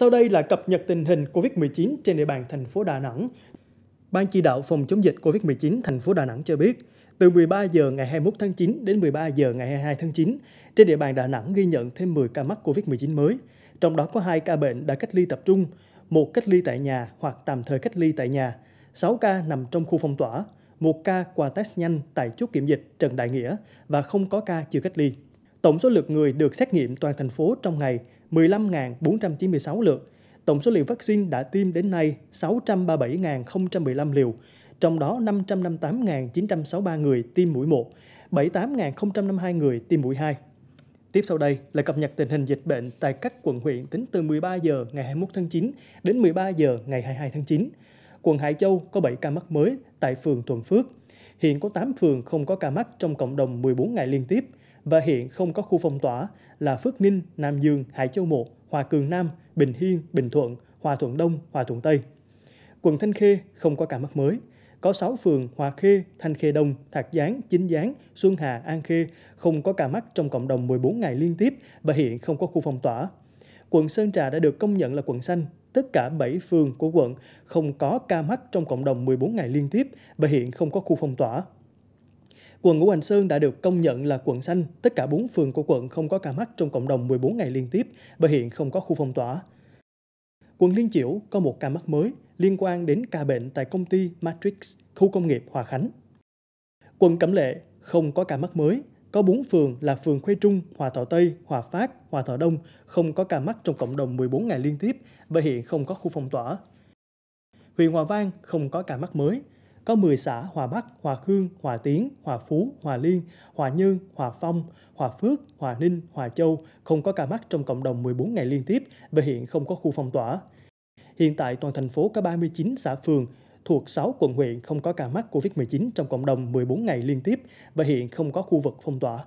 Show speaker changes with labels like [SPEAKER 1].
[SPEAKER 1] Sau đây là cập nhật tình hình COVID-19 trên địa bàn thành phố Đà Nẵng. Ban chỉ đạo phòng chống dịch COVID-19 thành phố Đà Nẵng cho biết, từ 13 giờ ngày 21 tháng 9 đến 13 giờ ngày 22 tháng 9, trên địa bàn Đà Nẵng ghi nhận thêm 10 ca mắc COVID-19 mới, trong đó có 2 ca bệnh đã cách ly tập trung, một cách ly tại nhà hoặc tạm thời cách ly tại nhà, 6 ca nằm trong khu phong tỏa, một ca qua test nhanh tại chốt kiểm dịch Trần Đại Nghĩa và không có ca chưa cách ly. Tổng số lượt người được xét nghiệm toàn thành phố trong ngày 15.496 lượt. Tổng số liều vaccine đã tiêm đến nay 637.015 liều, trong đó 558.963 người tiêm mũi 1, 78.052 người tiêm mũi 2. Tiếp sau đây là cập nhật tình hình dịch bệnh tại các quận huyện tính từ 13 giờ ngày 21 tháng 9 đến 13 giờ ngày 22 tháng 9. Quận Hải Châu có 7 ca mắc mới tại phường Thuận Phước. Hiện có 8 phường không có ca mắc trong cộng đồng 14 ngày liên tiếp – và hiện không có khu phong tỏa là Phước Ninh, Nam Dương, Hải Châu 1, Hòa Cường Nam, Bình Hiên, Bình Thuận, Hòa Thuận Đông, Hòa Thuận Tây. Quận Thanh Khê không có ca mắc mới. Có 6 phường Hòa Khê, Thanh Khê Đông, Thạc Gián, Chính Gián, Xuân Hà, An Khê không có ca mắc trong cộng đồng 14 ngày liên tiếp và hiện không có khu phong tỏa. Quận Sơn Trà đã được công nhận là quận xanh. Tất cả 7 phường của quận không có ca mắc trong cộng đồng 14 ngày liên tiếp và hiện không có khu phong tỏa quận Ngũ Hành Sơn đã được công nhận là quận xanh. Tất cả 4 phường của quận không có ca mắc trong cộng đồng 14 ngày liên tiếp và hiện không có khu phong tỏa. Quận Liên Chiểu có một ca mắc mới liên quan đến ca bệnh tại công ty Matrix, khu công nghiệp Hòa Khánh. Quận Cẩm Lệ không có ca mắc mới, có 4 phường là phường Khuê Trung, Hòa Thọ Tây, Hòa Phát, Hòa Thọ Đông không có ca mắc trong cộng đồng 14 ngày liên tiếp và hiện không có khu phong tỏa. Huyện Hòa Vang không có ca mắc mới, có 10 xã Hòa Bắc, Hòa Khương, Hòa Tiến, Hòa Phú, Hòa Liên, Hòa Nhơn, Hòa Phong, Hòa Phước, Hòa Ninh, Hòa Châu không có ca mắc trong cộng đồng 14 ngày liên tiếp và hiện không có khu phong tỏa. Hiện tại toàn thành phố có 39 xã phường thuộc 6 quận huyện không có ca mắc COVID-19 trong cộng đồng 14 ngày liên tiếp và hiện không có khu vực phong tỏa.